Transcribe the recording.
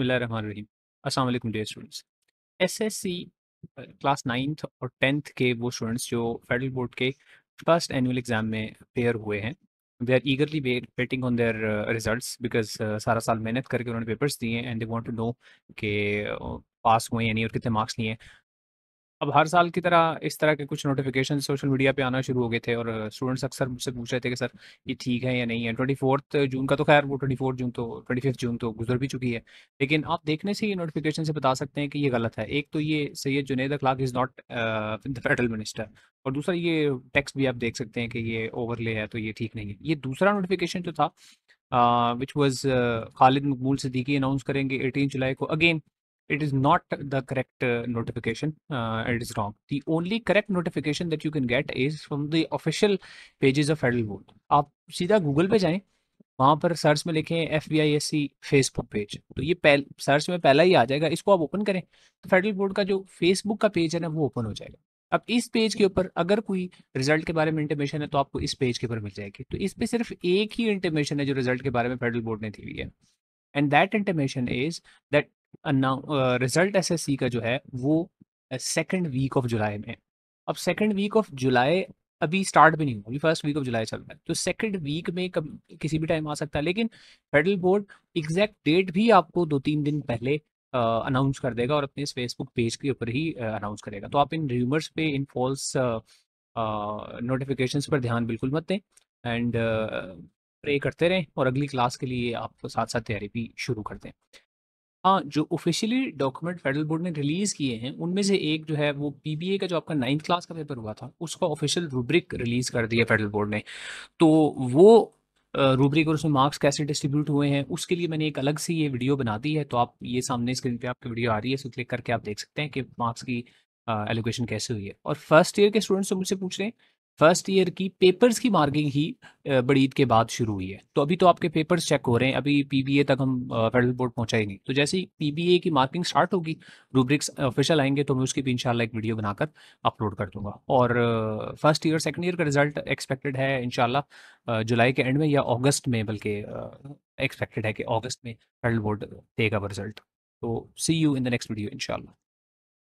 बसमीम अस्सलाम students S S C class ninth और टेंथ के वो स्टूडेंट्स जो फेडरल बोर्ड के फर्स्ट एनुअल एग्ज़ाम में पेयर हुए हैं they are eagerly waiting on their result because सारा साल मेहनत करके उन्होंने पेपर्स दिए and they want to know के पास हुए यानी और कितने मार्क्स लिए अब हर साल की तरह इस तरह के कुछ नोटिफिकेशन सोशल मीडिया पे आना शुरू हो गए थे और स्टूडेंट्स अक्सर मुझसे पूछ रहे थे कि सर ये ठीक है या नहीं है ट्वेंटी फोर्थ जून का तो खैर वो ट्वेंटी फोर्थ जून तो ट्वेंटी फिफ्थ जून तो गुजर भी चुकी है लेकिन आप देखने से ये नोटिफिकेशन से बता सकते हैं कि ये गलत है एक तो ये Syed Junaid Akhlaq is not the federal minister और दूसरा ये टेक्स्ट भी आप देख सकते हैं कि ये ओवरले है तो ये ठीक नहीं है ये दूसरा नोटिफिकेशन जो था which uh, was uh, Khalid Maqbool Siddiqui announce करेंगे एटीन जुलाई को again it is not the correct uh, notification. Uh, it is wrong. The only correct notification that you can get is from the official pages of Federal Vote. आप सीधा Google pe jaye वहाँ पर search में लिखें F B I S E Facebook page तो ये पहल, search में पहला ही आ जाएगा इसको आप ओपन करें तो फेडरल बोर्ड का जो फेसबुक का पेज है ना वो ओपन हो जाएगा अब इस पेज के ऊपर अगर कोई रिजल्ट के बारे में इंटीमेशन है तो आपको इस पेज के ऊपर मिल जाएगी तो इस पे सिर्फ एक ही इंटीमेशन है जो रिजल्ट के बारे में फेडरल बोर्ड ने दी हुई है and that intimation is that result SSC का जो है वो सेकेंड वीक ऑफ जुलाई में अब सेकेंड वीक ऑफ जुलाई अभी स्टार्ट भी नहीं हुआ अभी फर्स्ट वीक ऑफ जुलाई चल रहा है तो सेकंड वीक में कब किसी भी टाइम आ सकता है लेकिन फेडरल बोर्ड एग्जैक्ट डेट भी आपको दो तीन दिन पहले अनाउंस कर देगा और अपने इस फेसबुक पेज के ऊपर ही अनाउंस करेगा तो आप इन र्यूमर्स पे इन फॉल्स नोटिफिकेशंस पर ध्यान बिल्कुल मत दें एंड प्रे करते रहें और अगली क्लास के लिए आप साथ साथ तैयारी भी शुरू कर दें हाँ जो ऑफिशियली डॉक्यूमेंट फेडरल बोर्ड ने रिलीज़ किए हैं उनमें से एक जो है वो पीबीए का जो आपका नाइन्थ क्लास का पेपर हुआ था उसका ऑफिशियल रूब्रिक रिलीज़ कर दिया फेडरल बोर्ड ने तो वो रूब्रिक और उसमें मार्क्स कैसे डिस्ट्रीब्यूट हुए हैं उसके लिए मैंने एक अलग से ये वीडियो बना दी है तो आप ये सामने स्क्रीन पर आपकी वीडियो आ रही है उसको क्लिक करके आप देख सकते हैं कि मार्क्स की एलोकेशन कैसे हुई है और फर्स्ट ईयर के स्टूडेंट्स तो मुझसे पूछ रहे हैं फर्स्ट ईयर की पेपर्स की मार्किंग ही बड़ी ईद के बाद शुरू हुई है तो अभी तो आपके पेपर्स चेक हो रहे हैं अभी पीबीए तक हम फेडरल बोर्ड पहुंचाएंगे तो जैसे ही पीबीए की मार्किंग स्टार्ट होगी रूब्रिक्स ऑफिशियल आएंगे तो मैं उसकी भी इंशाल्लाह एक वीडियो बनाकर अपलोड कर दूंगा और फर्स्ट ईयर सेकेंड ईयर का रिजल्ट एक्सपेक्टेड है इनशाला जुलाई के एंड में या अगस्त में बल्कि एक्सपेक्टेड है कि अगस्त में फेडरल बोर्ड देगा रिजल्ट तो see you in the next video इनशाला